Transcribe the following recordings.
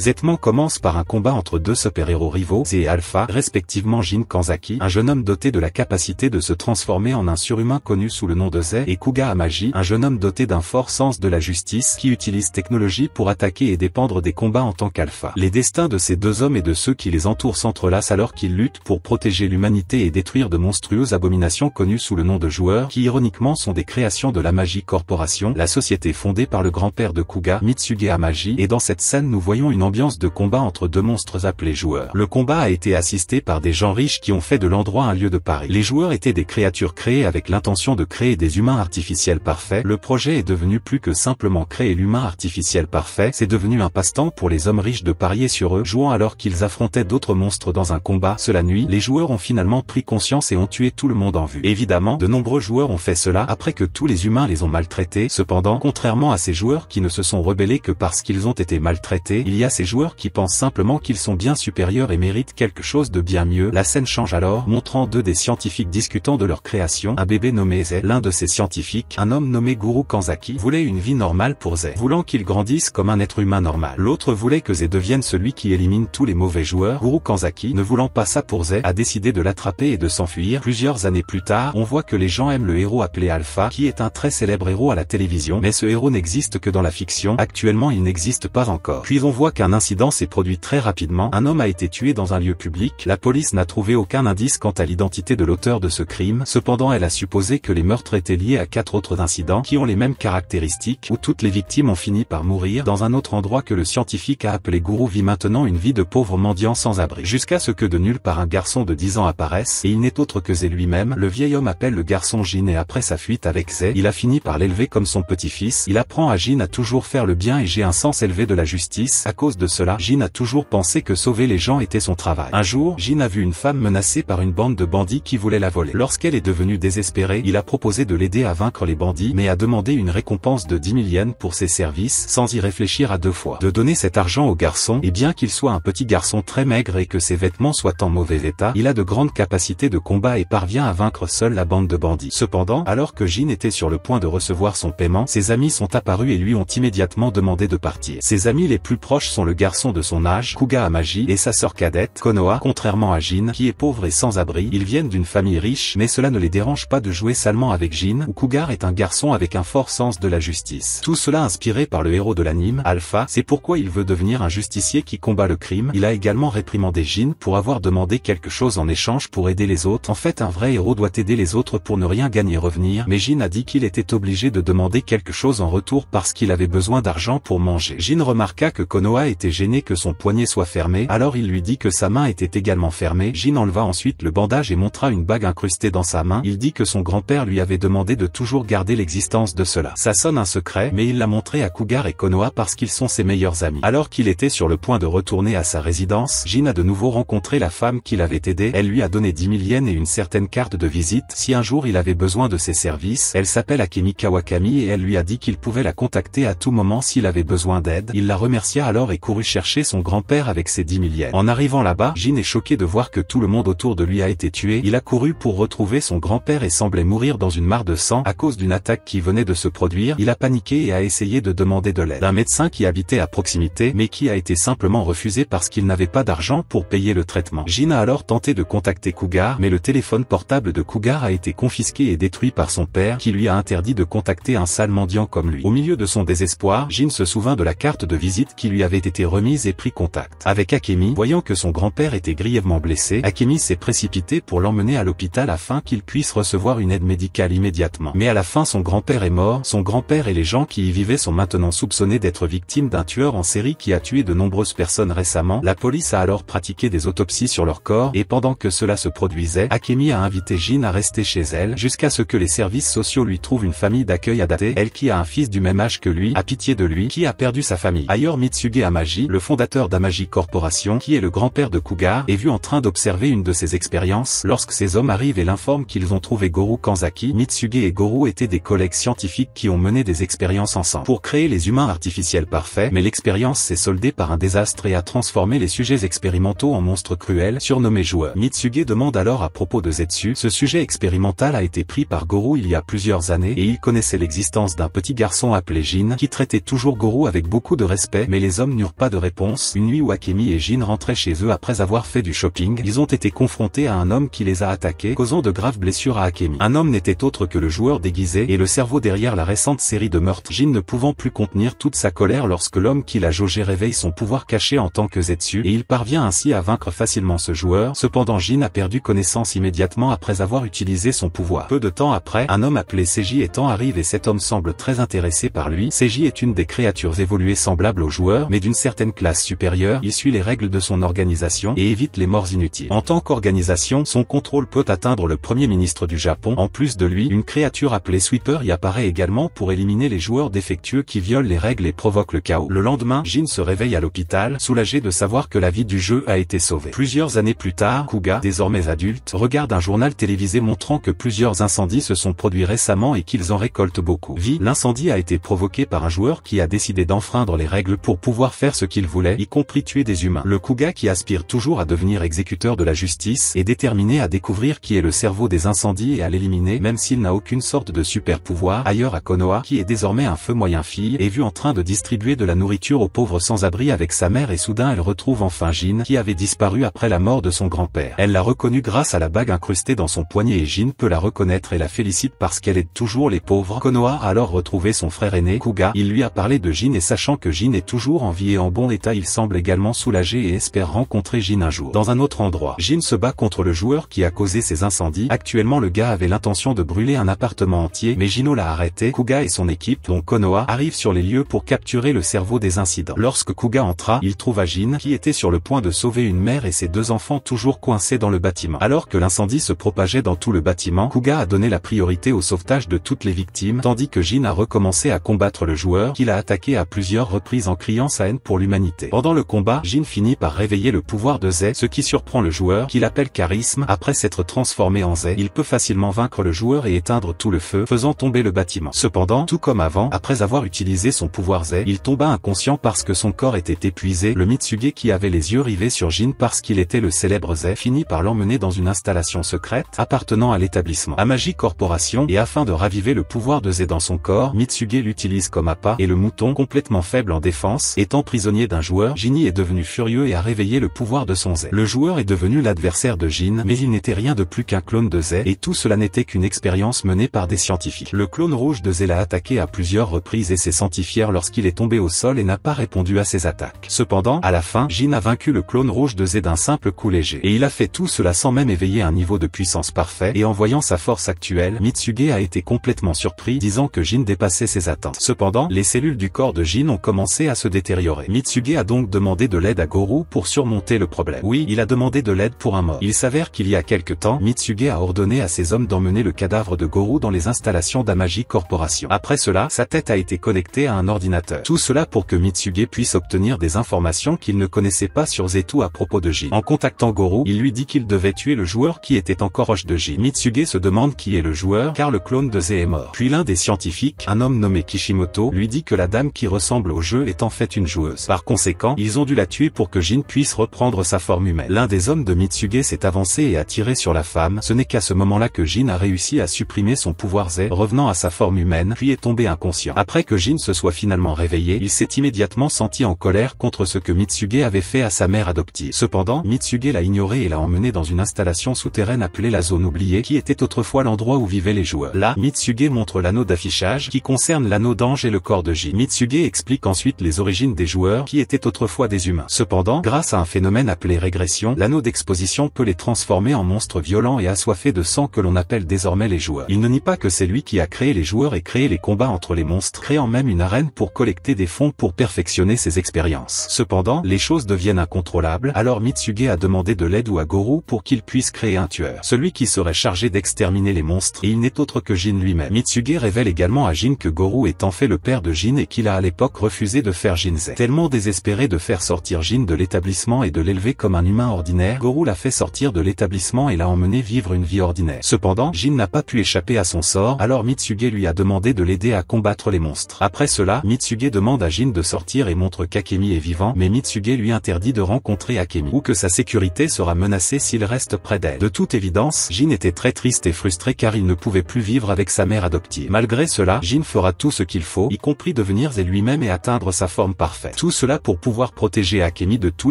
Zetman commence par un combat entre deux super-héros rivaux et Alpha, respectivement Jin Kanzaki, un jeune homme doté de la capacité de se transformer en un surhumain connu sous le nom de Z, et Kuga Amagi, un jeune homme doté d'un fort sens de la justice qui utilise technologie pour attaquer et dépendre des combats en tant qu'Alpha. Les destins de ces deux hommes et de ceux qui les entourent s'entrelacent alors qu'ils luttent pour protéger l'humanité et détruire de monstrueuses abominations connues sous le nom de joueurs, qui ironiquement sont des créations de la Magie Corporation, la société fondée par le grand-père de Kuga, Mitsuge Amagi, et dans cette scène nous voyons une ambiance de combat entre deux monstres appelés joueurs. Le combat a été assisté par des gens riches qui ont fait de l'endroit un lieu de pari. Les joueurs étaient des créatures créées avec l'intention de créer des humains artificiels parfaits. Le projet est devenu plus que simplement créer l'humain artificiel parfait, c'est devenu un passe-temps pour les hommes riches de parier sur eux, jouant alors qu'ils affrontaient d'autres monstres dans un combat. Cela nuit, les joueurs ont finalement pris conscience et ont tué tout le monde en vue. Évidemment, de nombreux joueurs ont fait cela après que tous les humains les ont maltraités. Cependant, contrairement à ces joueurs qui ne se sont rebellés que parce qu'ils ont été maltraités, il y a ces joueurs qui pensent simplement qu'ils sont bien supérieurs et méritent quelque chose de bien mieux. La scène change alors, montrant deux des scientifiques discutant de leur création. Un bébé nommé Zé, l'un de ces scientifiques, un homme nommé Guru Kanzaki, voulait une vie normale pour Zé, voulant qu'il grandisse comme un être humain normal. L'autre voulait que Zé devienne celui qui élimine tous les mauvais joueurs. Guru Kanzaki, ne voulant pas ça pour Zé, a décidé de l'attraper et de s'enfuir. Plusieurs années plus tard, on voit que les gens aiment le héros appelé Alpha, qui est un très célèbre héros à la télévision, mais ce héros n'existe que dans la fiction. Actuellement, il n'existe pas encore. Puis on voit qu'un un incident s'est produit très rapidement, un homme a été tué dans un lieu public, la police n'a trouvé aucun indice quant à l'identité de l'auteur de ce crime, cependant elle a supposé que les meurtres étaient liés à quatre autres incidents qui ont les mêmes caractéristiques, où toutes les victimes ont fini par mourir dans un autre endroit que le scientifique a appelé Gourou vit maintenant une vie de pauvre mendiant sans abri, jusqu'à ce que de nulle part un garçon de 10 ans apparaisse, et il n'est autre que Zé lui-même, le vieil homme appelle le garçon Jin et après sa fuite avec Z, il a fini par l'élever comme son petit-fils, il apprend à Jin à toujours faire le bien et j'ai un sens élevé de la justice à cause de cela, Jean a toujours pensé que sauver les gens était son travail. Un jour, Jean a vu une femme menacée par une bande de bandits qui voulait la voler. Lorsqu'elle est devenue désespérée, il a proposé de l'aider à vaincre les bandits, mais a demandé une récompense de 10 000 pour ses services, sans y réfléchir à deux fois. De donner cet argent au garçon, et bien qu'il soit un petit garçon très maigre et que ses vêtements soient en mauvais état, il a de grandes capacités de combat et parvient à vaincre seul la bande de bandits. Cependant, alors que Jean était sur le point de recevoir son paiement, ses amis sont apparus et lui ont immédiatement demandé de partir. Ses amis les plus proches sont le garçon de son âge, Kuga Amagi, et sa sœur cadette, Konoha. Contrairement à Jin, qui est pauvre et sans abri, ils viennent d'une famille riche, mais cela ne les dérange pas de jouer salement avec Jin, ou Cougar est un garçon avec un fort sens de la justice. Tout cela inspiré par le héros de l'anime, Alpha, c'est pourquoi il veut devenir un justicier qui combat le crime. Il a également réprimandé Jin pour avoir demandé quelque chose en échange pour aider les autres. En fait, un vrai héros doit aider les autres pour ne rien gagner revenir, mais Jin a dit qu'il était obligé de demander quelque chose en retour parce qu'il avait besoin d'argent pour manger. Jin remarqua que Konoha était gêné que son poignet soit fermé, alors il lui dit que sa main était également fermée. Jean enleva ensuite le bandage et montra une bague incrustée dans sa main. Il dit que son grand-père lui avait demandé de toujours garder l'existence de cela. Ça sonne un secret, mais il l'a montré à Cougar et Konoha parce qu'ils sont ses meilleurs amis. Alors qu'il était sur le point de retourner à sa résidence, Jin a de nouveau rencontré la femme qui l'avait aidé. Elle lui a donné 10 000 yens et une certaine carte de visite. Si un jour il avait besoin de ses services, elle s'appelle Akemi Kawakami et elle lui a dit qu'il pouvait la contacter à tout moment s'il avait besoin d'aide. Il la remercia alors et couru chercher son grand-père avec ses dix yens. En arrivant là-bas, Jin est choqué de voir que tout le monde autour de lui a été tué. Il a couru pour retrouver son grand-père et semblait mourir dans une mare de sang à cause d'une attaque qui venait de se produire. Il a paniqué et a essayé de demander de l'aide. Un médecin qui habitait à proximité, mais qui a été simplement refusé parce qu'il n'avait pas d'argent pour payer le traitement. Jin a alors tenté de contacter Cougar, mais le téléphone portable de Cougar a été confisqué et détruit par son père, qui lui a interdit de contacter un sale mendiant comme lui. Au milieu de son désespoir, Jin se souvint de la carte de visite qui lui avait été été remise et pris contact avec Akemi. Voyant que son grand-père était grièvement blessé, Akemi s'est précipité pour l'emmener à l'hôpital afin qu'il puisse recevoir une aide médicale immédiatement. Mais à la fin son grand-père est mort, son grand-père et les gens qui y vivaient sont maintenant soupçonnés d'être victimes d'un tueur en série qui a tué de nombreuses personnes récemment. La police a alors pratiqué des autopsies sur leur corps et pendant que cela se produisait, Akemi a invité Jin à rester chez elle jusqu'à ce que les services sociaux lui trouvent une famille d'accueil adaptée. Elle qui a un fils du même âge que lui a pitié de lui qui a perdu sa famille. Ailleurs Mitsuge a Amagi, le fondateur d'Amagi Corporation, qui est le grand-père de Cougar, est vu en train d'observer une de ses expériences lorsque ces hommes arrivent et l'informent qu'ils ont trouvé Gorou Kanzaki. Mitsuge et Gorou étaient des collègues scientifiques qui ont mené des expériences ensemble pour créer les humains artificiels parfaits, mais l'expérience s'est soldée par un désastre et a transformé les sujets expérimentaux en monstres cruels, surnommés joueurs. Mitsuge demande alors à propos de Zetsu, ce sujet expérimental a été pris par Gorou il y a plusieurs années et il connaissait l'existence d'un petit garçon appelé Jin qui traitait toujours Gorou avec beaucoup de respect, mais les hommes pas de réponse. Une nuit où Akemi et Jin rentraient chez eux après avoir fait du shopping, ils ont été confrontés à un homme qui les a attaqués, causant de graves blessures à Akemi. Un homme n'était autre que le joueur déguisé et le cerveau derrière la récente série de meurtres. Jin ne pouvant plus contenir toute sa colère lorsque l'homme qui l'a jaugé réveille son pouvoir caché en tant que Zetsu, et il parvient ainsi à vaincre facilement ce joueur. Cependant Jin a perdu connaissance immédiatement après avoir utilisé son pouvoir. Peu de temps après, un homme appelé Seiji étant arrive et cet homme semble très intéressé par lui. Seiji est une des créatures évoluées semblables au joueur, mais d'une certaines classes supérieures il suit les règles de son organisation et évite les morts inutiles. En tant qu'organisation, son contrôle peut atteindre le premier ministre du Japon. En plus de lui, une créature appelée Sweeper y apparaît également pour éliminer les joueurs défectueux qui violent les règles et provoquent le chaos. Le lendemain, Jin se réveille à l'hôpital, soulagé de savoir que la vie du jeu a été sauvée. Plusieurs années plus tard, Kuga, désormais adulte, regarde un journal télévisé montrant que plusieurs incendies se sont produits récemment et qu'ils en récoltent beaucoup. Vie, l'incendie a été provoqué par un joueur qui a décidé d'enfreindre les règles pour pouvoir faire ce qu'il voulait, y compris tuer des humains. Le Kuga qui aspire toujours à devenir exécuteur de la justice est déterminé à découvrir qui est le cerveau des incendies et à l'éliminer même s'il n'a aucune sorte de super pouvoir. Ailleurs à Konoha, qui est désormais un feu moyen fille, est vu en train de distribuer de la nourriture aux pauvres sans-abri avec sa mère et soudain elle retrouve enfin Jin qui avait disparu après la mort de son grand-père. Elle l'a reconnu grâce à la bague incrustée dans son poignet et Jin peut la reconnaître et la félicite parce qu'elle aide toujours les pauvres. Konoha a alors retrouvé son frère aîné Kuga. Il lui a parlé de Jin et sachant que Jin est toujours en vie en bon état il semble également soulagé et espère rencontrer Jin un jour. Dans un autre endroit, Jin se bat contre le joueur qui a causé ces incendies. Actuellement le gars avait l'intention de brûler un appartement entier mais Jino l'a arrêté. Kuga et son équipe dont Konoha arrivent sur les lieux pour capturer le cerveau des incidents. Lorsque Kuga entra, il trouva Jin qui était sur le point de sauver une mère et ses deux enfants toujours coincés dans le bâtiment. Alors que l'incendie se propageait dans tout le bâtiment, Kuga a donné la priorité au sauvetage de toutes les victimes tandis que Jin a recommencé à combattre le joueur qu'il a attaqué à plusieurs reprises en criant sa haine pour l'humanité. Pendant le combat, Jin finit par réveiller le pouvoir de Z, ce qui surprend le joueur, qu'il appelle charisme. Après s'être transformé en Z, il peut facilement vaincre le joueur et éteindre tout le feu, faisant tomber le bâtiment. Cependant, tout comme avant, après avoir utilisé son pouvoir Z, il tomba inconscient parce que son corps était épuisé. Le Mitsuge qui avait les yeux rivés sur Jin parce qu'il était le célèbre Z, finit par l'emmener dans une installation secrète appartenant à l'établissement. Amagi Corporation, et afin de raviver le pouvoir de Z dans son corps, Mitsuge l'utilise comme appât et le mouton complètement faible en défense, étant pris prisonnier d'un joueur, Jinny est devenu furieux et a réveillé le pouvoir de son Zé. Le joueur est devenu l'adversaire de Jin, mais il n'était rien de plus qu'un clone de Z, et tout cela n'était qu'une expérience menée par des scientifiques. Le clone rouge de Zé l'a attaqué à plusieurs reprises et s'est senti fier lorsqu'il est tombé au sol et n'a pas répondu à ses attaques. Cependant, à la fin, Jin a vaincu le clone rouge de Zé d'un simple coup léger. Et il a fait tout cela sans même éveiller un niveau de puissance parfait, et en voyant sa force actuelle, Mitsuge a été complètement surpris, disant que Jin dépassait ses attentes. Cependant, les cellules du corps de Jin ont commencé à se détériorer. Mitsuge a donc demandé de l'aide à Goru pour surmonter le problème. Oui, il a demandé de l'aide pour un mort. Il s'avère qu'il y a quelque temps, Mitsuge a ordonné à ses hommes d'emmener le cadavre de Goru dans les installations d'Amagi Corporation. Après cela, sa tête a été connectée à un ordinateur. Tout cela pour que Mitsuge puisse obtenir des informations qu'il ne connaissait pas sur Zetu à propos de j En contactant Goru, il lui dit qu'il devait tuer le joueur qui était encore roche de j Mitsuge se demande qui est le joueur, car le clone de Zé est mort. Puis l'un des scientifiques, un homme nommé Kishimoto, lui dit que la dame qui ressemble au jeu est en fait une joueuse. Par euh, conséquent, ils ont dû la tuer pour que Jin puisse reprendre sa forme humaine. L'un des hommes de Mitsuge s'est avancé et a tiré sur la femme, ce n'est qu'à ce moment-là que Jin a réussi à supprimer son pouvoir Z, revenant à sa forme humaine, puis est tombé inconscient. Après que Jin se soit finalement réveillé, il s'est immédiatement senti en colère contre ce que Mitsuge avait fait à sa mère adoptive. Cependant, Mitsuge l'a ignoré et l'a emmené dans une installation souterraine appelée la zone oubliée, qui était autrefois l'endroit où vivaient les joueurs. Là, Mitsuge montre l'anneau d'affichage qui concerne l'anneau d'ange et le corps de Jin. Mitsuge explique ensuite les origines des joueurs qui étaient autrefois des humains. Cependant, grâce à un phénomène appelé régression, l'anneau d'exposition peut les transformer en monstres violents et assoiffés de sang que l'on appelle désormais les joueurs. Il ne nie pas que c'est lui qui a créé les joueurs et créé les combats entre les monstres, créant même une arène pour collecter des fonds pour perfectionner ses expériences. Cependant, les choses deviennent incontrôlables, alors Mitsuge a demandé de l'aide ou à Gorou pour qu'il puisse créer un tueur. Celui qui serait chargé d'exterminer les monstres, il n'est autre que Jin lui-même. Mitsuge révèle également à Jin que Gorou est en fait le père de Jin et qu'il a à l'époque refusé de faire Jin Z tellement désespéré de faire sortir Jin de l'établissement et de l'élever comme un humain ordinaire, Gorou l'a fait sortir de l'établissement et l'a emmené vivre une vie ordinaire. Cependant, Jin n'a pas pu échapper à son sort, alors Mitsuge lui a demandé de l'aider à combattre les monstres. Après cela, Mitsuge demande à Jin de sortir et montre qu'Akemi est vivant, mais Mitsuge lui interdit de rencontrer Akemi, ou que sa sécurité sera menacée s'il reste près d'elle. De toute évidence, Jin était très triste et frustré car il ne pouvait plus vivre avec sa mère adoptive. Malgré cela, Jin fera tout ce qu'il faut, y compris devenir et lui-même et atteindre sa forme parfaite. Tout cela pour pouvoir protéger Akemi de tous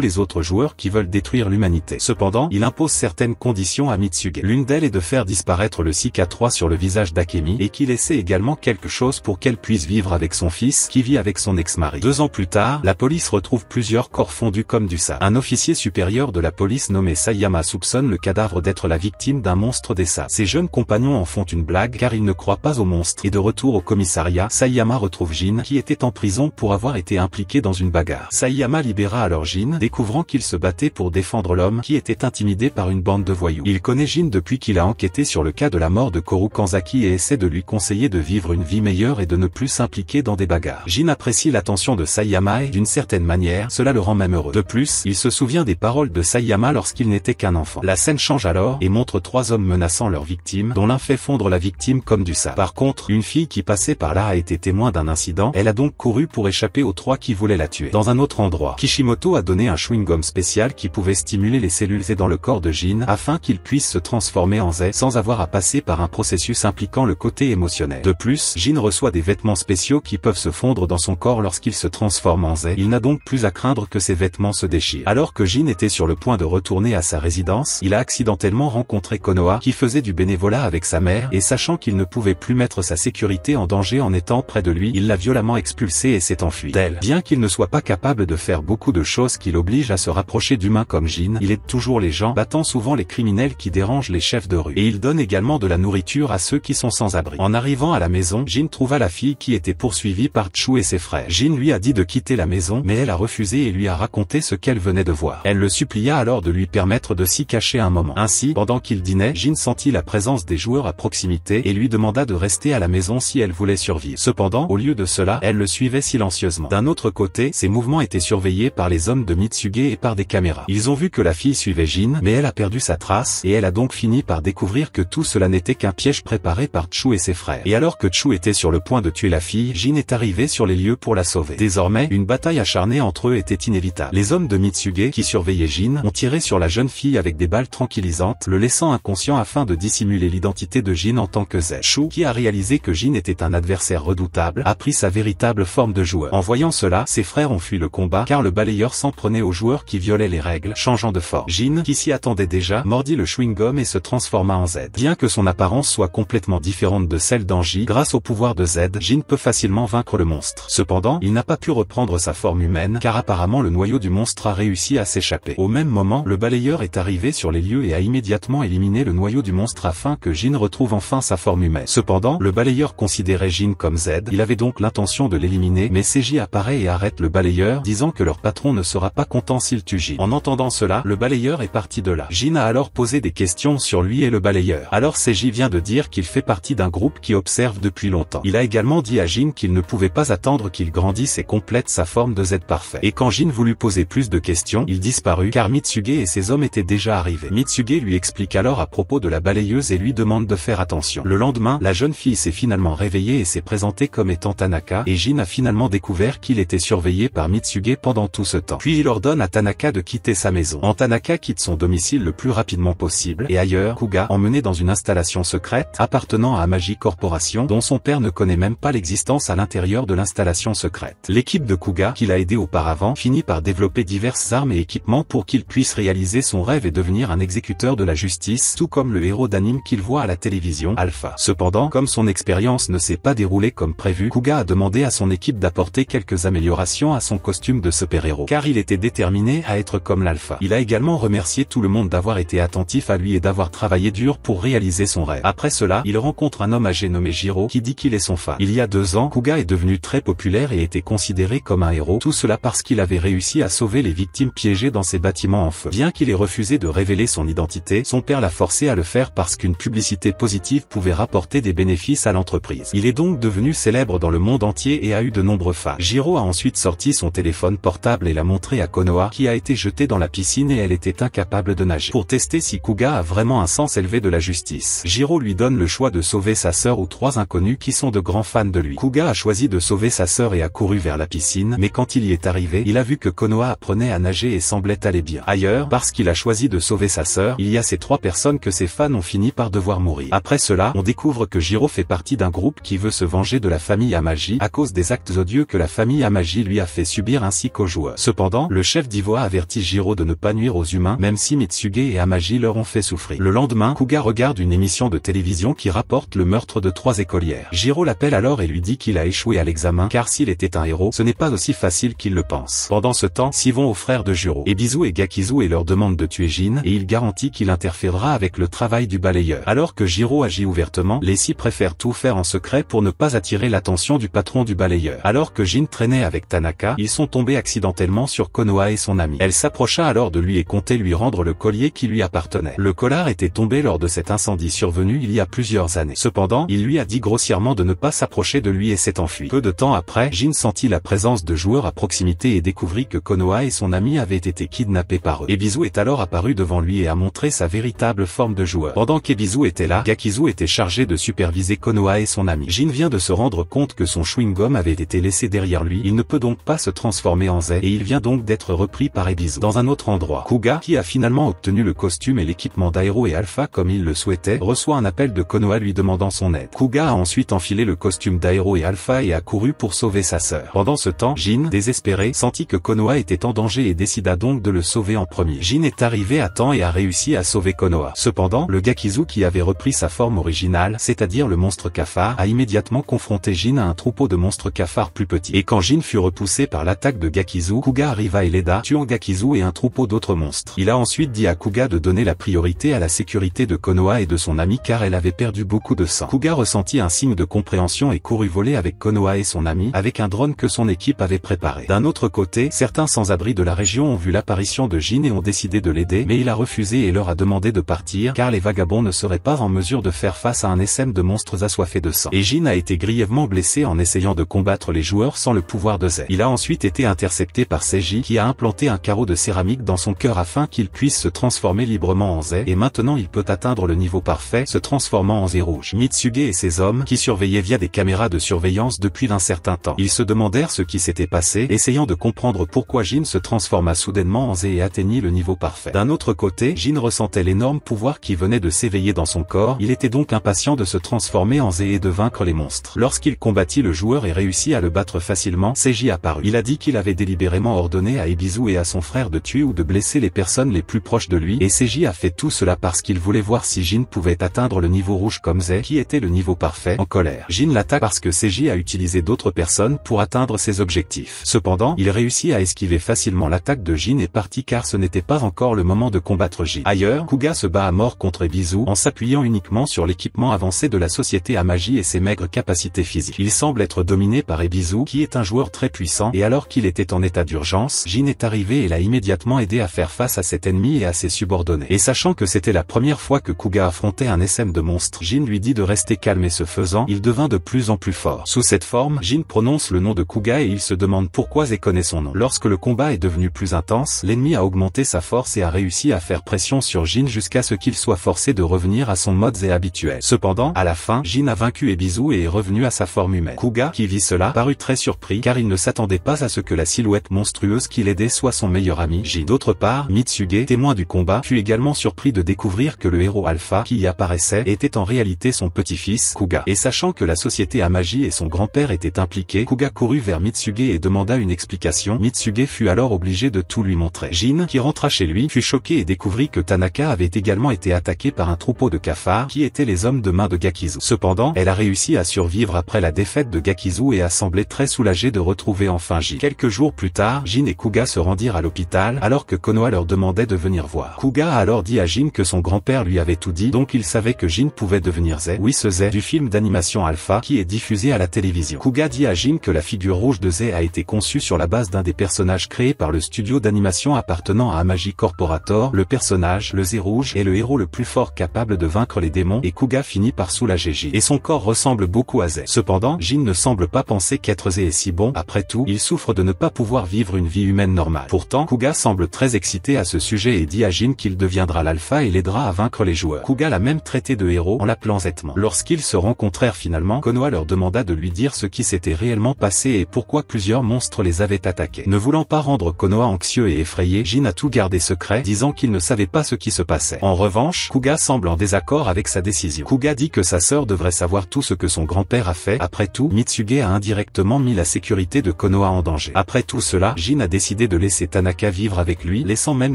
les autres joueurs qui veulent détruire l'humanité. Cependant, il impose certaines conditions à Mitsuge. L'une d'elles est de faire disparaître le 3 sur le visage d'Akemi et qu'il essaie également quelque chose pour qu'elle puisse vivre avec son fils qui vit avec son ex-mari. Deux ans plus tard, la police retrouve plusieurs corps fondus comme du ça Un officier supérieur de la police nommé Sayama soupçonne le cadavre d'être la victime d'un monstre des Ses jeunes compagnons en font une blague car ils ne croient pas au monstre. Et de retour au commissariat, Sayama retrouve Jin qui était en prison pour avoir été impliqué dans une bagarre. Sayama libéra alors Jin, découvrant qu'il se battait pour défendre l'homme qui était intimidé par une bande de voyous. Il connaît Jin depuis qu'il a enquêté sur le cas de la mort de Koru Kanzaki et essaie de lui conseiller de vivre une vie meilleure et de ne plus s'impliquer dans des bagarres. Jin apprécie l'attention de Sayama et, d'une certaine manière, cela le rend même heureux. De plus, il se souvient des paroles de Sayama lorsqu'il n'était qu'un enfant. La scène change alors et montre trois hommes menaçant leur victime, dont l'un fait fondre la victime comme du sable. Par contre, une fille qui passait par là a été témoin d'un incident, elle a donc couru pour échapper aux trois qui voulaient la dans un autre endroit, Kishimoto a donné un chewing-gum spécial qui pouvait stimuler les cellules et dans le corps de Jin afin qu'il puisse se transformer en Z, sans avoir à passer par un processus impliquant le côté émotionnel. De plus, Jin reçoit des vêtements spéciaux qui peuvent se fondre dans son corps lorsqu'il se transforme en Z, Il n'a donc plus à craindre que ses vêtements se déchirent. Alors que Jin était sur le point de retourner à sa résidence, il a accidentellement rencontré Konoha qui faisait du bénévolat avec sa mère et sachant qu'il ne pouvait plus mettre sa sécurité en danger en étant près de lui, il l'a violemment expulsé et s'est enfui d'elle. Bien qu'il ne soit pas capable de faire beaucoup de choses qui l'obligent à se rapprocher d'humains comme Jin, Il aide toujours les gens, battant souvent les criminels qui dérangent les chefs de rue. Et il donne également de la nourriture à ceux qui sont sans abri. En arrivant à la maison, Jin trouva la fille qui était poursuivie par Chu et ses frères. Jin lui a dit de quitter la maison, mais elle a refusé et lui a raconté ce qu'elle venait de voir. Elle le supplia alors de lui permettre de s'y cacher un moment. Ainsi, pendant qu'il dînait, Jin sentit la présence des joueurs à proximité et lui demanda de rester à la maison si elle voulait survivre. Cependant, au lieu de cela, elle le suivait silencieusement. D'un autre côté, ses mouvements étaient surveillés par les hommes de Mitsuge et par des caméras. Ils ont vu que la fille suivait Jin, mais elle a perdu sa trace, et elle a donc fini par découvrir que tout cela n'était qu'un piège préparé par Chu et ses frères. Et alors que Chu était sur le point de tuer la fille, Jin est arrivé sur les lieux pour la sauver. Désormais, une bataille acharnée entre eux était inévitable. Les hommes de Mitsuge, qui surveillaient Jin, ont tiré sur la jeune fille avec des balles tranquillisantes, le laissant inconscient afin de dissimuler l'identité de Jin en tant que Zed. Chu, qui a réalisé que Jin était un adversaire redoutable, a pris sa véritable forme de joueur. En voyant cela, frères ont fui le combat car le balayeur s'en prenait aux joueurs qui violaient les règles, changeant de forme. Jin, qui s'y attendait déjà, mordit le chewing-gum et se transforma en Z. Bien que son apparence soit complètement différente de celle d'Angie, grâce au pouvoir de Z, Jin peut facilement vaincre le monstre. Cependant, il n'a pas pu reprendre sa forme humaine car apparemment le noyau du monstre a réussi à s'échapper. Au même moment, le balayeur est arrivé sur les lieux et a immédiatement éliminé le noyau du monstre afin que Jin retrouve enfin sa forme humaine. Cependant, le balayeur considérait Jin comme Z, il avait donc l'intention de l'éliminer, mais CJ apparaît et arrête le balayeur, disant que leur patron ne sera pas content s'il tue Jin. En entendant cela, le balayeur est parti de là. Jin a alors posé des questions sur lui et le balayeur. Alors Seiji vient de dire qu'il fait partie d'un groupe qui observe depuis longtemps. Il a également dit à Jin qu'il ne pouvait pas attendre qu'il grandisse et complète sa forme de Z parfait. Et quand Jin voulut poser plus de questions, il disparut car Mitsuge et ses hommes étaient déjà arrivés. Mitsuge lui explique alors à propos de la balayeuse et lui demande de faire attention. Le lendemain, la jeune fille s'est finalement réveillée et s'est présentée comme étant Tanaka et Jin a finalement découvert qu'il était sur veillé par Mitsuge pendant tout ce temps. Puis il ordonne à Tanaka de quitter sa maison. En Tanaka quitte son domicile le plus rapidement possible, et ailleurs, Kuga, emmené dans une installation secrète, appartenant à Magic Corporation, dont son père ne connaît même pas l'existence à l'intérieur de l'installation secrète. L'équipe de Kuga, qu'il a aidé auparavant, finit par développer diverses armes et équipements pour qu'il puisse réaliser son rêve et devenir un exécuteur de la justice, tout comme le héros d'anime qu'il voit à la télévision, Alpha. Cependant, comme son expérience ne s'est pas déroulée comme prévu, Kuga a demandé à son équipe d'apporter quelques améliorations à son costume de super-héros, car il était déterminé à être comme l'alpha. Il a également remercié tout le monde d'avoir été attentif à lui et d'avoir travaillé dur pour réaliser son rêve. Après cela, il rencontre un homme âgé nommé Jiro qui dit qu'il est son fan. Il y a deux ans, Kuga est devenu très populaire et était considéré comme un héros, tout cela parce qu'il avait réussi à sauver les victimes piégées dans ses bâtiments en feu. Bien qu'il ait refusé de révéler son identité, son père l'a forcé à le faire parce qu'une publicité positive pouvait rapporter des bénéfices à l'entreprise. Il est donc devenu célèbre dans le monde entier et a eu de nombreux fans. Jiro a ensuite sorti son téléphone portable et l'a montré à Konoha qui a été jetée dans la piscine et elle était incapable de nager. Pour tester si Kuga a vraiment un sens élevé de la justice, Jiro lui donne le choix de sauver sa sœur ou trois inconnus qui sont de grands fans de lui. Kuga a choisi de sauver sa sœur et a couru vers la piscine, mais quand il y est arrivé, il a vu que Konoha apprenait à nager et semblait aller bien. Ailleurs, parce qu'il a choisi de sauver sa sœur, il y a ces trois personnes que ses fans ont fini par devoir mourir. Après cela, on découvre que Jiro fait partie d'un groupe qui veut se venger de la famille Amagi à cause des actes odieux que la famille Amagi lui a fait subir ainsi qu'aux joueurs. Cependant, le chef d'Ivoire avertit Jiro de ne pas nuire aux humains, même si Mitsuge et Amagi leur ont fait souffrir. Le lendemain, Kuga regarde une émission de télévision qui rapporte le meurtre de trois écolières. Jiro l'appelle alors et lui dit qu'il a échoué à l'examen, car s'il était un héros, ce n'est pas aussi facile qu'il le pense. Pendant ce temps, vont aux frères de Jiro. Ebizu et Gakizu et leur demande de tuer Jin, et il garantit qu'il interférera avec le travail du balayeur. Alors que Jiro agit ouvertement, les six préfèrent tout faire en secret pour ne pas attirer l'attention du patron du balayeur. Alors que Jin traînait avec Tana, ils sont tombés accidentellement sur Konoha et son ami. Elle s'approcha alors de lui et comptait lui rendre le collier qui lui appartenait. Le collard était tombé lors de cet incendie survenu il y a plusieurs années. Cependant, il lui a dit grossièrement de ne pas s'approcher de lui et s'est enfui. Peu de temps après, Jin sentit la présence de joueurs à proximité et découvrit que Konoha et son ami avaient été kidnappés par eux. Ebizu est alors apparu devant lui et a montré sa véritable forme de joueur. Pendant qu'Ebizu était là, Gakizu était chargé de superviser Konoha et son ami. Jin vient de se rendre compte que son chewing-gum avait été laissé derrière lui. Il ne peut donc pas se transformer en Z, et il vient donc d'être repris par Ebisu. dans un autre endroit. Kuga, qui a finalement obtenu le costume et l'équipement d'Aero et Alpha comme il le souhaitait, reçoit un appel de Konoha lui demandant son aide. Kuga a ensuite enfilé le costume d'Aero et Alpha et a couru pour sauver sa sœur. Pendant ce temps, Jin, désespéré, sentit que Konoha était en danger et décida donc de le sauver en premier. Jin est arrivé à temps et a réussi à sauver Konoha. Cependant, le Gakizu qui avait repris sa forme originale, c'est-à-dire le monstre cafard, a immédiatement confronté Jin à un troupeau de monstres cafards plus petits. Et quand Jin fut repoussé Poussé par l'attaque de Gakizu, Kuga arriva et l'aida, tuant Gakizu et un troupeau d'autres monstres. Il a ensuite dit à Kuga de donner la priorité à la sécurité de Konoha et de son ami car elle avait perdu beaucoup de sang. Kuga ressentit un signe de compréhension et courut voler avec Konoha et son ami, avec un drone que son équipe avait préparé. D'un autre côté, certains sans-abri de la région ont vu l'apparition de Jin et ont décidé de l'aider, mais il a refusé et leur a demandé de partir, car les vagabonds ne seraient pas en mesure de faire face à un SM de monstres assoiffés de sang. Et Jin a été grièvement blessé en essayant de combattre les joueurs sans le pouvoir de Z. Il a ensuite été intercepté par Seiji qui a implanté un carreau de céramique dans son cœur afin qu'il puisse se transformer librement en Z, et maintenant il peut atteindre le niveau parfait se transformant en Z rouge. Mitsuge et ses hommes qui surveillaient via des caméras de surveillance depuis un certain temps. Ils se demandèrent ce qui s'était passé, essayant de comprendre pourquoi Jin se transforma soudainement en Z et atteignit le niveau parfait. D'un autre côté, Jin ressentait l'énorme pouvoir qui venait de s'éveiller dans son corps, il était donc impatient de se transformer en Z et de vaincre les monstres. Lorsqu'il combattit le joueur et réussit à le battre facilement, Seiji il a dit qu'il avait délibérément ordonné à Ebizou et à son frère de tuer ou de blesser les personnes les plus proches de lui, et Seiji a fait tout cela parce qu'il voulait voir si Jin pouvait atteindre le niveau rouge comme Zé, qui était le niveau parfait, en colère. Jin l'attaque parce que Seiji a utilisé d'autres personnes pour atteindre ses objectifs. Cependant, il réussit à esquiver facilement l'attaque de Jin et partit car ce n'était pas encore le moment de combattre Jin. Ailleurs, Kuga se bat à mort contre Ebizou en s'appuyant uniquement sur l'équipement avancé de la société à magie et ses maigres capacités physiques. Il semble être dominé par Ebizou, qui est un joueur très puissant et alors qu'il était en état d'urgence, Jin est arrivé et l'a immédiatement aidé à faire face à cet ennemi et à ses subordonnés. Et sachant que c'était la première fois que Kuga affrontait un SM de monstre, Jin lui dit de rester calme et ce faisant, il devint de plus en plus fort. Sous cette forme, Jin prononce le nom de Kuga et il se demande pourquoi Zé connaît son nom. Lorsque le combat est devenu plus intense, l'ennemi a augmenté sa force et a réussi à faire pression sur Jin jusqu'à ce qu'il soit forcé de revenir à son mode Zé habituel. Cependant, à la fin, Jin a vaincu Ebisu et est revenu à sa forme humaine. Kuga, qui vit cela, parut très surpris car il ne s'attendait s'attendait pas à ce que la silhouette monstrueuse qui l'aidait soit son meilleur ami. J. D'autre part, Mitsuge, témoin du combat, fut également surpris de découvrir que le héros alpha qui y apparaissait était en réalité son petit-fils, Kuga. Et sachant que la société à magie et son grand-père étaient impliqués, Kuga courut vers Mitsuge et demanda une explication. Mitsuge fut alors obligé de tout lui montrer. Jin, qui rentra chez lui, fut choqué et découvrit que Tanaka avait également été attaqué par un troupeau de cafards qui étaient les hommes de main de Gakizu. Cependant, elle a réussi à survivre après la défaite de Gakizu et a semblé très soulagée de retrouver enfin j Quelques jours plus tard, Jin et Kuga se rendirent à l'hôpital alors que Konoha leur demandait de venir voir. Kuga a alors dit à Jin que son grand-père lui avait tout dit, donc il savait que Jin pouvait devenir Zé, oui ce Zé, du film d'animation Alpha qui est diffusé à la télévision. Kuga dit à Jin que la figure rouge de Zé a été conçue sur la base d'un des personnages créés par le studio d'animation appartenant à Magic Corporator, le personnage, le Zé rouge, est le héros le plus fort capable de vaincre les démons et Kuga finit par soulager Jin. Et son corps ressemble beaucoup à Zé. Cependant, Jin ne semble pas penser qu'être Zé est si bon, après tout il souffre de ne pas pouvoir vivre une vie humaine normale. Pourtant, Kuga semble très excité à ce sujet et dit à Jin qu'il deviendra l'alpha et l'aidera à vaincre les joueurs. Kuga l'a même traité de héros en l'appelant Zetman. Lorsqu'ils se rencontrèrent finalement, Konoha leur demanda de lui dire ce qui s'était réellement passé et pourquoi plusieurs monstres les avaient attaqués. Ne voulant pas rendre Konoha anxieux et effrayé, Jin a tout gardé secret, disant qu'il ne savait pas ce qui se passait. En revanche, Kuga semble en désaccord avec sa décision. Kuga dit que sa sœur devrait savoir tout ce que son grand-père a fait. Après tout, Mitsuge a indirectement mis la sécurité de Konoha Konoha en danger. Après tout cela, Jin a décidé de laisser Tanaka vivre avec lui, laissant même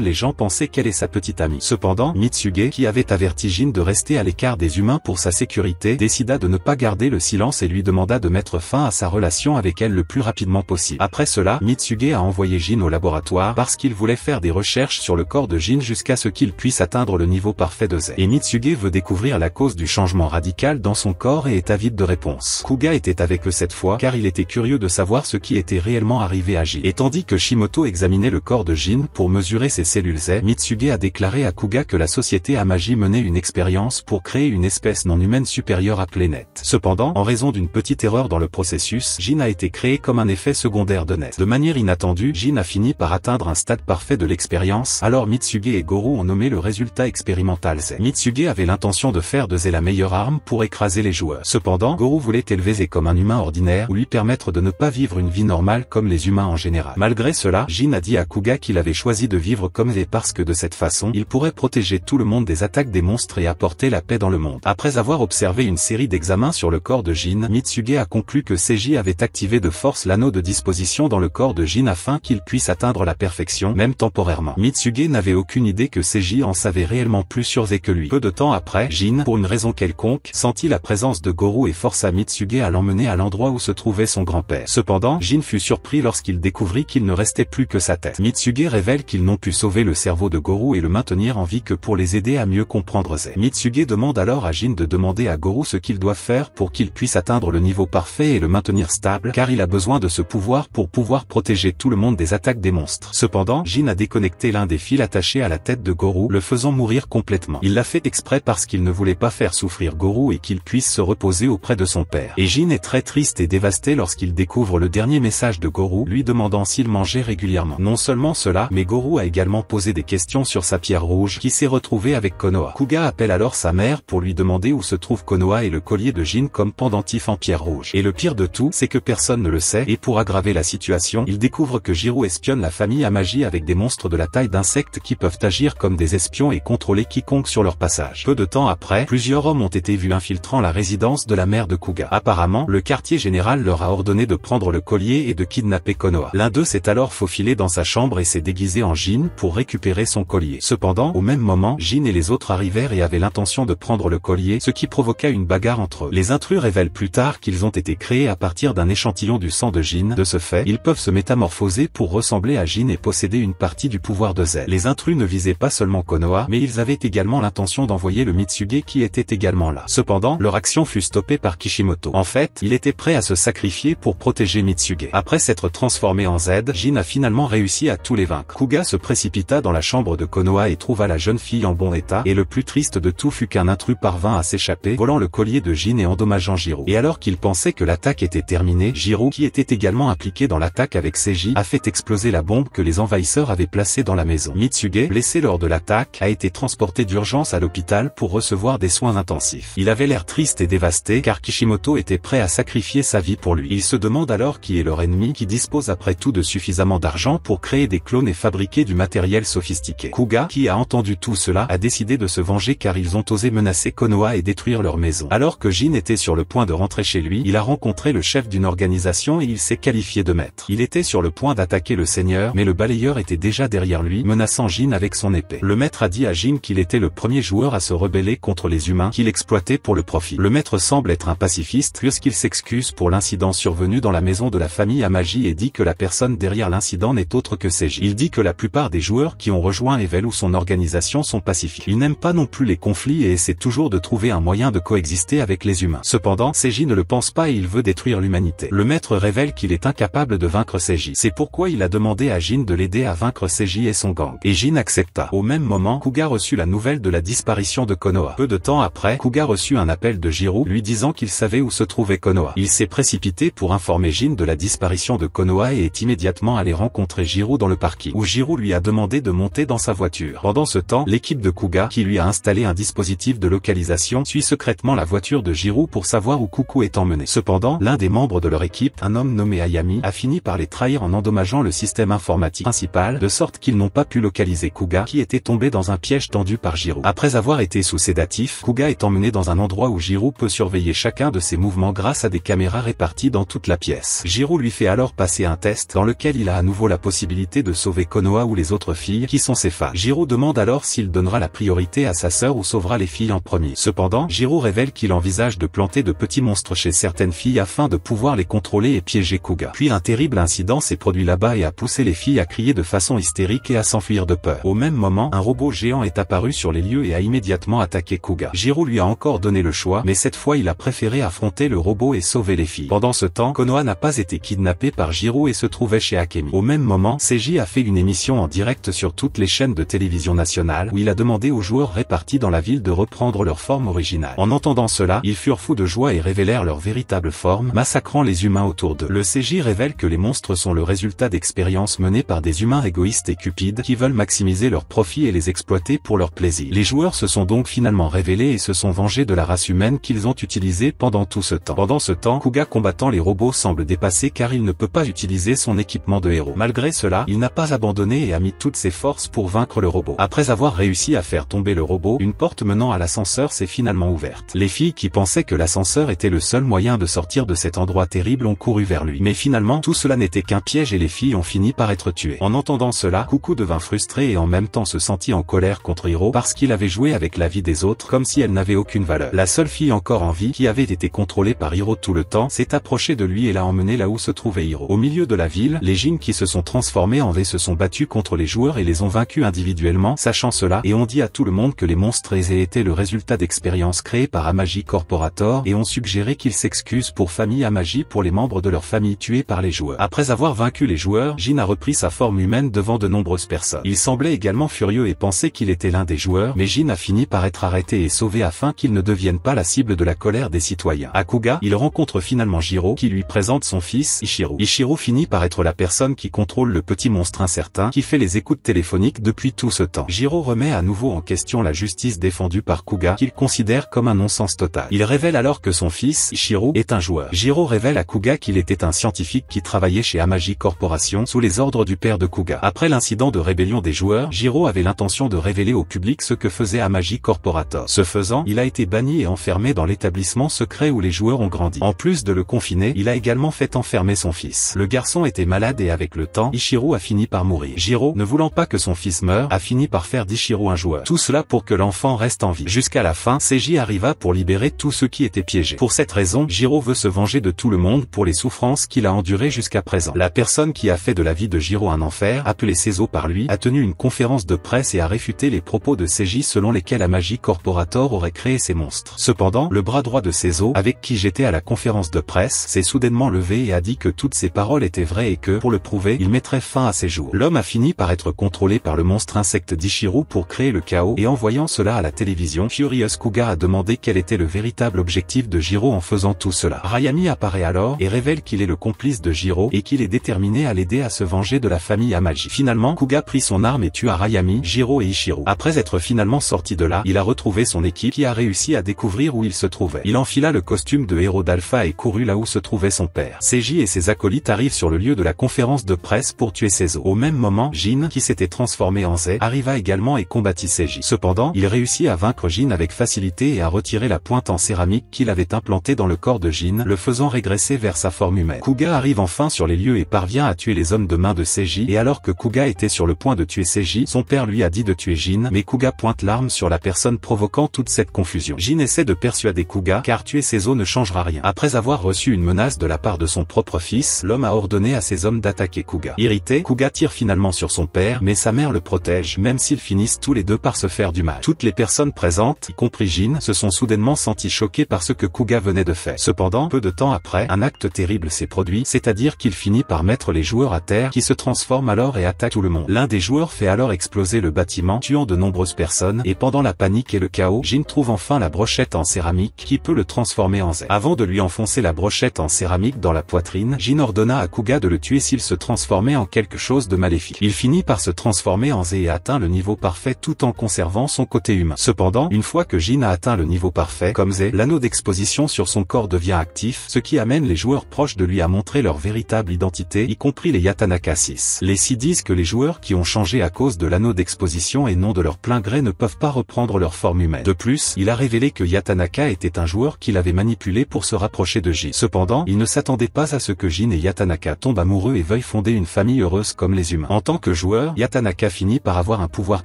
les gens penser qu'elle est sa petite amie. Cependant, Mitsuge, qui avait averti Jin de rester à l'écart des humains pour sa sécurité, décida de ne pas garder le silence et lui demanda de mettre fin à sa relation avec elle le plus rapidement possible. Après cela, Mitsuge a envoyé Jin au laboratoire parce qu'il voulait faire des recherches sur le corps de Jin jusqu'à ce qu'il puisse atteindre le niveau parfait de Z. Et Mitsuge veut découvrir la cause du changement radical dans son corps et est avide de réponses. Kuga était avec eux cette fois car il était curieux de savoir ce qui était réellement arrivé à Jin. Et tandis que Shimoto examinait le corps de Jin pour mesurer ses cellules Z, Mitsuge a déclaré à Kuga que la société Amagi menait une expérience pour créer une espèce non humaine supérieure à Net. Cependant, en raison d'une petite erreur dans le processus, Jin a été créé comme un effet secondaire de Net. De manière inattendue, Jin a fini par atteindre un stade parfait de l'expérience, alors Mitsuge et Goro ont nommé le résultat expérimental Z. Mitsuge avait l'intention de faire de Z la meilleure arme pour écraser les joueurs. Cependant, Goro voulait élever Z comme un humain ordinaire ou lui permettre de ne pas vivre une vie normal comme les humains en général. Malgré cela, Jin a dit à Kuga qu'il avait choisi de vivre comme les parce que de cette façon, il pourrait protéger tout le monde des attaques des monstres et apporter la paix dans le monde. Après avoir observé une série d'examens sur le corps de Jin, Mitsuge a conclu que Seiji avait activé de force l'anneau de disposition dans le corps de Jin afin qu'il puisse atteindre la perfection, même temporairement. Mitsuge n'avait aucune idée que Seiji en savait réellement plus sur Z que lui. Peu de temps après, Jin, pour une raison quelconque, sentit la présence de Gorou et força Mitsuge à l'emmener à l'endroit où se trouvait son grand-père. Cependant, Jin fut surpris lorsqu'il découvrit qu'il ne restait plus que sa tête. Mitsuge révèle qu'ils n'ont pu sauver le cerveau de Goru et le maintenir en vie que pour les aider à mieux comprendre Z. Mitsuge demande alors à Jin de demander à Goru ce qu'il doit faire pour qu'il puisse atteindre le niveau parfait et le maintenir stable car il a besoin de ce pouvoir pour pouvoir protéger tout le monde des attaques des monstres. Cependant, Jin a déconnecté l'un des fils attachés à la tête de Goru, le faisant mourir complètement. Il l'a fait exprès parce qu'il ne voulait pas faire souffrir Goru et qu'il puisse se reposer auprès de son père. Et Jin est très triste et dévasté lorsqu'il découvre le dernier message de Gorou lui demandant s'il mangeait régulièrement. Non seulement cela, mais Gorou a également posé des questions sur sa pierre rouge qui s'est retrouvée avec Konoha. Kuga appelle alors sa mère pour lui demander où se trouve Konoha et le collier de Jin comme pendentif en pierre rouge. Et le pire de tout, c'est que personne ne le sait, et pour aggraver la situation, il découvre que Jiro espionne la famille à magie avec des monstres de la taille d'insectes qui peuvent agir comme des espions et contrôler quiconque sur leur passage. Peu de temps après, plusieurs hommes ont été vus infiltrant la résidence de la mère de Kuga. Apparemment, le quartier général leur a ordonné de prendre le collier et de kidnapper Konoha. L'un d'eux s'est alors faufilé dans sa chambre et s'est déguisé en Jin pour récupérer son collier. Cependant, au même moment, Jin et les autres arrivèrent et avaient l'intention de prendre le collier, ce qui provoqua une bagarre entre eux. Les intrus révèlent plus tard qu'ils ont été créés à partir d'un échantillon du sang de Jin. De ce fait, ils peuvent se métamorphoser pour ressembler à Jin et posséder une partie du pouvoir de Z. Les intrus ne visaient pas seulement Konoha, mais ils avaient également l'intention d'envoyer le Mitsuge qui était également là. Cependant, leur action fut stoppée par Kishimoto. En fait, il était prêt à se sacrifier pour protéger Mitsuge. Après s'être transformé en Z, Jin a finalement réussi à tous les vaincre. Kuga se précipita dans la chambre de Konoha et trouva la jeune fille en bon état, et le plus triste de tout fut qu'un intrus parvint à s'échapper, volant le collier de Jin et endommageant Jiro. Et alors qu'il pensait que l'attaque était terminée, Jiro, qui était également impliqué dans l'attaque avec Seiji, a fait exploser la bombe que les envahisseurs avaient placée dans la maison. Mitsuge, blessé lors de l'attaque, a été transporté d'urgence à l'hôpital pour recevoir des soins intensifs. Il avait l'air triste et dévasté car Kishimoto était prêt à sacrifier sa vie pour lui. Il se demande alors qui est le ennemi qui dispose après tout de suffisamment d'argent pour créer des clones et fabriquer du matériel sophistiqué. Kuga, qui a entendu tout cela, a décidé de se venger car ils ont osé menacer Konoha et détruire leur maison. Alors que Jin était sur le point de rentrer chez lui, il a rencontré le chef d'une organisation et il s'est qualifié de maître. Il était sur le point d'attaquer le seigneur, mais le balayeur était déjà derrière lui, menaçant Jin avec son épée. Le maître a dit à Jin qu'il était le premier joueur à se rebeller contre les humains qu'il exploitait pour le profit. Le maître semble être un pacifiste puisqu'il s'excuse pour l'incident survenu dans la maison de la famille à Magie et dit que la personne derrière l'incident n'est autre que Seiji. Il dit que la plupart des joueurs qui ont rejoint Evel ou son organisation sont pacifiques. Il n'aime pas non plus les conflits et essaie toujours de trouver un moyen de coexister avec les humains. Cependant, Seiji ne le pense pas et il veut détruire l'humanité. Le maître révèle qu'il est incapable de vaincre Seiji. C'est pourquoi il a demandé à Jin de l'aider à vaincre Seiji et son gang. Et Jin accepta. Au même moment, Kuga reçut la nouvelle de la disparition de Konoha. Peu de temps après, Kuga reçut un appel de Jiro lui disant qu'il savait où se trouvait Konoha. Il s'est précipité pour informer Jin de la disparition disparition de Konoha et est immédiatement allé rencontrer Jiro dans le parking, où Jiro lui a demandé de monter dans sa voiture. Pendant ce temps, l'équipe de Kuga, qui lui a installé un dispositif de localisation, suit secrètement la voiture de Jiro pour savoir où Kuku est emmené. Cependant, l'un des membres de leur équipe, un homme nommé Ayami, a fini par les trahir en endommageant le système informatique principal, de sorte qu'ils n'ont pas pu localiser Kuga, qui était tombé dans un piège tendu par Jiro. Après avoir été sous sédatif, Kuga est emmené dans un endroit où Jiro peut surveiller chacun de ses mouvements grâce à des caméras réparties dans toute la pièce lui fait alors passer un test dans lequel il a à nouveau la possibilité de sauver Konoha ou les autres filles qui sont ses fans. Jiro demande alors s'il donnera la priorité à sa sœur ou sauvera les filles en premier. Cependant, Jiro révèle qu'il envisage de planter de petits monstres chez certaines filles afin de pouvoir les contrôler et piéger Kuga. Puis un terrible incident s'est produit là-bas et a poussé les filles à crier de façon hystérique et à s'enfuir de peur. Au même moment, un robot géant est apparu sur les lieux et a immédiatement attaqué Kuga. Jiro lui a encore donné le choix, mais cette fois il a préféré affronter le robot et sauver les filles. Pendant ce temps, Konoha n'a pas été kidnappé par Giro et se trouvait chez Akemi. Au même moment, CJ a fait une émission en direct sur toutes les chaînes de télévision nationale où il a demandé aux joueurs répartis dans la ville de reprendre leur forme originale. En entendant cela, ils furent fous de joie et révélèrent leur véritable forme, massacrant les humains autour d'eux. Le CJ révèle que les monstres sont le résultat d'expériences menées par des humains égoïstes et cupides qui veulent maximiser leurs profits et les exploiter pour leur plaisir. Les joueurs se sont donc finalement révélés et se sont vengés de la race humaine qu'ils ont utilisée pendant tout ce temps. Pendant ce temps, Kuga combattant les robots semble dépasser car il ne peut pas utiliser son équipement de héros. Malgré cela, il n'a pas abandonné et a mis toutes ses forces pour vaincre le robot. Après avoir réussi à faire tomber le robot, une porte menant à l'ascenseur s'est finalement ouverte. Les filles qui pensaient que l'ascenseur était le seul moyen de sortir de cet endroit terrible ont couru vers lui. Mais finalement, tout cela n'était qu'un piège et les filles ont fini par être tuées. En entendant cela, Coucou devint frustré et en même temps se sentit en colère contre Hiro parce qu'il avait joué avec la vie des autres comme si elle n'avait aucune valeur. La seule fille encore en vie qui avait été contrôlée par Hiro tout le temps s'est approchée de lui et l'a emmené là où se trouvait Hiro. Au milieu de la ville, les Jin qui se sont transformés en V se sont battus contre les joueurs et les ont vaincus individuellement, sachant cela, et ont dit à tout le monde que les monstres aient été le résultat d'expériences créées par Amagi Corporator et ont suggéré qu'ils s'excusent pour Famille Amagi pour les membres de leur famille tués par les joueurs. Après avoir vaincu les joueurs, Jin a repris sa forme humaine devant de nombreuses personnes. Il semblait également furieux et pensait qu'il était l'un des joueurs, mais Jin a fini par être arrêté et sauvé afin qu'il ne devienne pas la cible de la colère des citoyens. À Kuga, il rencontre finalement Jiro qui lui présente son fils fils Ichiro. finit par être la personne qui contrôle le petit monstre incertain qui fait les écoutes téléphoniques depuis tout ce temps. Jiro remet à nouveau en question la justice défendue par Kuga qu'il considère comme un non-sens total. Il révèle alors que son fils Ichiro est un joueur. Jiro révèle à Kuga qu'il était un scientifique qui travaillait chez Amagi Corporation sous les ordres du père de Kuga. Après l'incident de rébellion des joueurs, Jiro avait l'intention de révéler au public ce que faisait Amagi Corporator. Ce faisant, il a été banni et enfermé dans l'établissement secret où les joueurs ont grandi. En plus de le confiner, il a également fait enfermer son fils. Le garçon était malade et avec le temps, Ichiro a fini par mourir. Jiro, ne voulant pas que son fils meure, a fini par faire d'Ishiro un joueur. Tout cela pour que l'enfant reste en vie. Jusqu'à la fin, Seiji arriva pour libérer tous ceux qui étaient piégés. Pour cette raison, Jiro veut se venger de tout le monde pour les souffrances qu'il a endurées jusqu'à présent. La personne qui a fait de la vie de Jiro un enfer, appelée Seizo par lui, a tenu une conférence de presse et a réfuté les propos de Seiji selon lesquels la magie corporator aurait créé ces monstres. Cependant, le bras droit de Seizo, avec qui j'étais à la conférence de presse, s'est soudainement levé et a dit que toutes ses paroles étaient vraies et que, pour le prouver, il mettrait fin à ses jours. L'homme a fini par être contrôlé par le monstre insecte d'Ishiru pour créer le chaos, et en voyant cela à la télévision, Furious Kuga a demandé quel était le véritable objectif de Jiro en faisant tout cela. Rayami apparaît alors et révèle qu'il est le complice de Jiro et qu'il est déterminé à l'aider à se venger de la famille Amagi. Finalement, Kuga prit son arme et tua Rayami, Jiro et Ishiro. Après être finalement sorti de là, il a retrouvé son équipe qui a réussi à découvrir où il se trouvait. Il enfila le costume de héros d'Alpha et courut là où se trouvait son père et ses acolytes arrivent sur le lieu de la conférence de presse pour tuer Seizo. Au même moment, Jin, qui s'était transformé en Zé, arriva également et combattit Seiji. Cependant, il réussit à vaincre Jin avec facilité et à retirer la pointe en céramique qu'il avait implantée dans le corps de Jin, le faisant régresser vers sa forme humaine. Kuga arrive enfin sur les lieux et parvient à tuer les hommes de main de Seiji, et alors que Kuga était sur le point de tuer Seiji, son père lui a dit de tuer Jin, mais Kuga pointe l'arme sur la personne provoquant toute cette confusion. Jin essaie de persuader Kuga car tuer Seizo ne changera rien. Après avoir reçu une menace de la part de son propre fils, l'homme a ordonné à ses hommes d'attaquer Kuga. Irrité, Kuga tire finalement sur son père, mais sa mère le protège même s'ils finissent tous les deux par se faire du mal. Toutes les personnes présentes, y compris Jin, se sont soudainement senties choquées par ce que Kuga venait de faire. Cependant, peu de temps après, un acte terrible s'est produit, c'est-à-dire qu'il finit par mettre les joueurs à terre qui se transforment alors et attaquent tout le monde. L'un des joueurs fait alors exploser le bâtiment, tuant de nombreuses personnes, et pendant la panique et le chaos, Jin trouve enfin la brochette en céramique qui peut le transformer en Z. Avant de lui enfoncer la brochette en céramique dans la poitrine, Jin ordonna à Kuga de le tuer s'il se transformait en quelque chose de maléfique. Il finit par se transformer en Z et atteint le niveau parfait tout en conservant son côté humain. Cependant, une fois que Jin a atteint le niveau parfait, comme Z, l'anneau d'exposition sur son corps devient actif, ce qui amène les joueurs proches de lui à montrer leur véritable identité, y compris les Yatanaka 6. Les six disent que les joueurs qui ont changé à cause de l'anneau d'exposition et non de leur plein gré ne peuvent pas reprendre leur forme humaine. De plus, il a révélé que Yatanaka était un joueur qu'il avait manipulé pour se rapprocher de Jin. Cependant, il ne s'attendait pas à ce que Jin et Yatanaka tombent amoureux et veuillent fonder une famille heureuse comme les humains. En tant que joueur, Yatanaka finit par avoir un pouvoir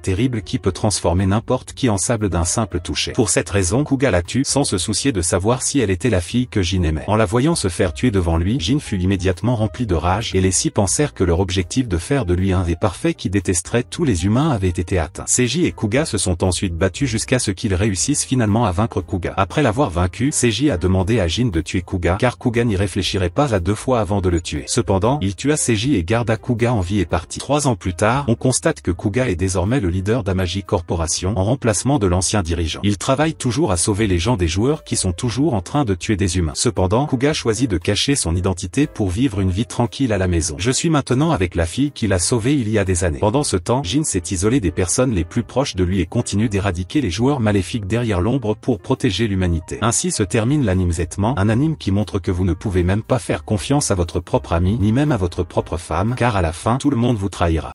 terrible qui peut transformer n'importe qui en sable d'un simple toucher. Pour cette raison, Kuga la tue sans se soucier de savoir si elle était la fille que Jin aimait. En la voyant se faire tuer devant lui, Jin fut immédiatement rempli de rage et les six pensèrent que leur objectif de faire de lui un des parfaits qui détesterait tous les humains avait été atteint. Seiji et Kuga se sont ensuite battus jusqu'à ce qu'ils réussissent finalement à vaincre Kuga. Après l'avoir vaincu, Seiji a demandé à Jin de tuer Kuga car Kuga n'y réfléchirait pas à deux fois avant de le tuer. Cependant, il tua Seiji et garda Kuga en vie et parti. Trois ans plus tard, on constate que Kuga est désormais le leader d'Amagi Corporation en remplacement de l'ancien dirigeant. Il travaille toujours à sauver les gens des joueurs qui sont toujours en train de tuer des humains. Cependant, Kuga choisit de cacher son identité pour vivre une vie tranquille à la maison. Je suis maintenant avec la fille qu'il a sauvée il y a des années. Pendant ce temps, Jin s'est isolé des personnes les plus proches de lui et continue d'éradiquer les joueurs maléfiques derrière l'ombre pour protéger l'humanité. Ainsi se termine l'anime Zetman, un anime qui montre que vous ne pouvez même pas faire confiance à votre propre ami ni même à votre propre femme car à la fin tout le monde vous trahira.